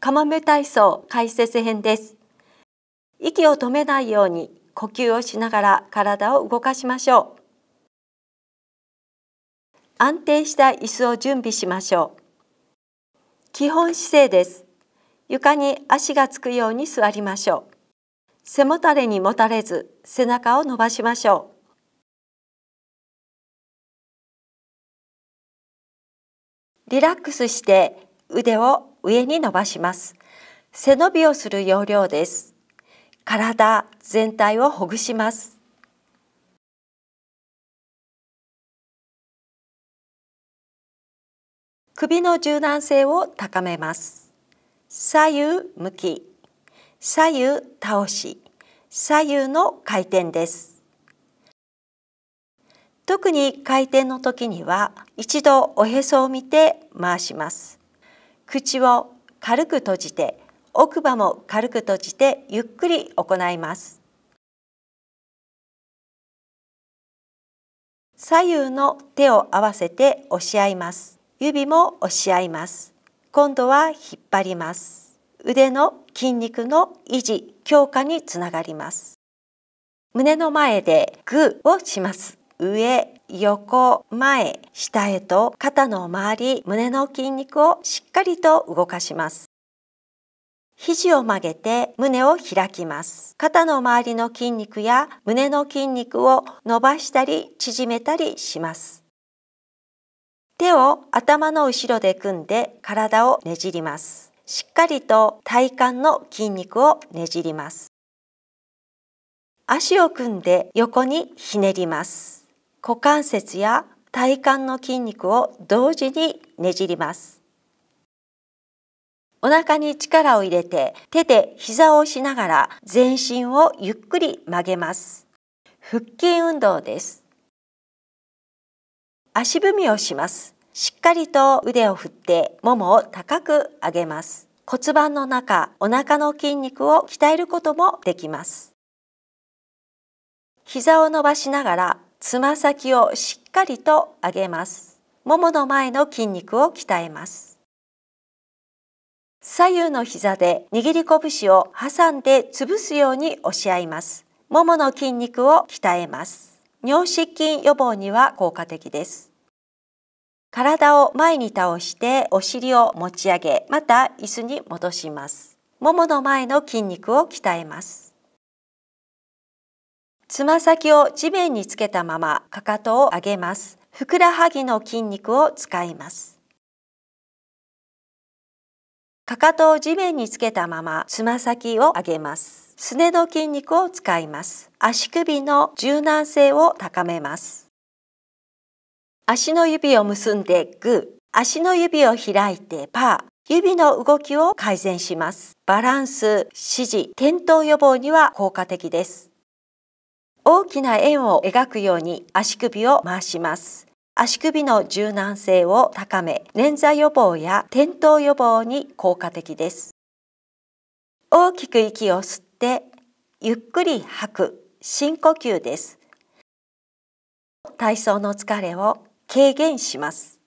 釜目体操解説編です息を止めないように呼吸をしながら体を動かしましょう安定した椅子を準備しましょう基本姿勢です床に足がつくように座りましょう背もたれにもたれず背中を伸ばしましょうリラックスして腕を上に伸ばします背伸びをする要領です体全体をほぐします首の柔軟性を高めます左右向き左右倒し左右の回転です特に回転の時には一度おへそを見て回します口を軽く閉じて奥歯も軽く閉じてゆっくり行います左右の手を合わせて押し合います指も押し合います今度は引っ張ります腕の筋肉の維持強化につながります胸の前でグーをします上横前下へと肩の周り胸の筋肉をしっかりと動かします肘を曲げて胸を開きます肩の周りの筋肉や胸の筋肉を伸ばしたり縮めたりします手を頭の後ろで組んで体をねじりますしっかりと体幹の筋肉をねじります足を組んで横にひねります股関節や体幹の筋肉を同時にねじりますお腹に力を入れて手で膝を押しながら全身をゆっくり曲げます腹筋運動です足踏みをしますしっかりと腕を振ってももを高く上げます骨盤の中お腹の筋肉を鍛えることもできます膝を伸ばしながらつま先をしっかりと上げますももの前の筋肉を鍛えます左右の膝で握り拳を挟んで潰すように押し合いますももの筋肉を鍛えます尿失禁予防には効果的です体を前に倒してお尻を持ち上げまた椅子に戻しますももの前の筋肉を鍛えますつま先を地面につけたままかかとを上げます。ふくらはぎの筋肉を使います。かかとを地面につけたままつま先を上げます。すねの筋肉を使います。足首の柔軟性を高めます。足の指を結んでグー、足の指を開いてパー、指の動きを改善します。バランス、指示、転倒予防には効果的です。大きな円を描くように足首を回します足首の柔軟性を高め捻挫予防や転倒予防に効果的です大きく息を吸ってゆっくり吐く深呼吸です体操の疲れを軽減します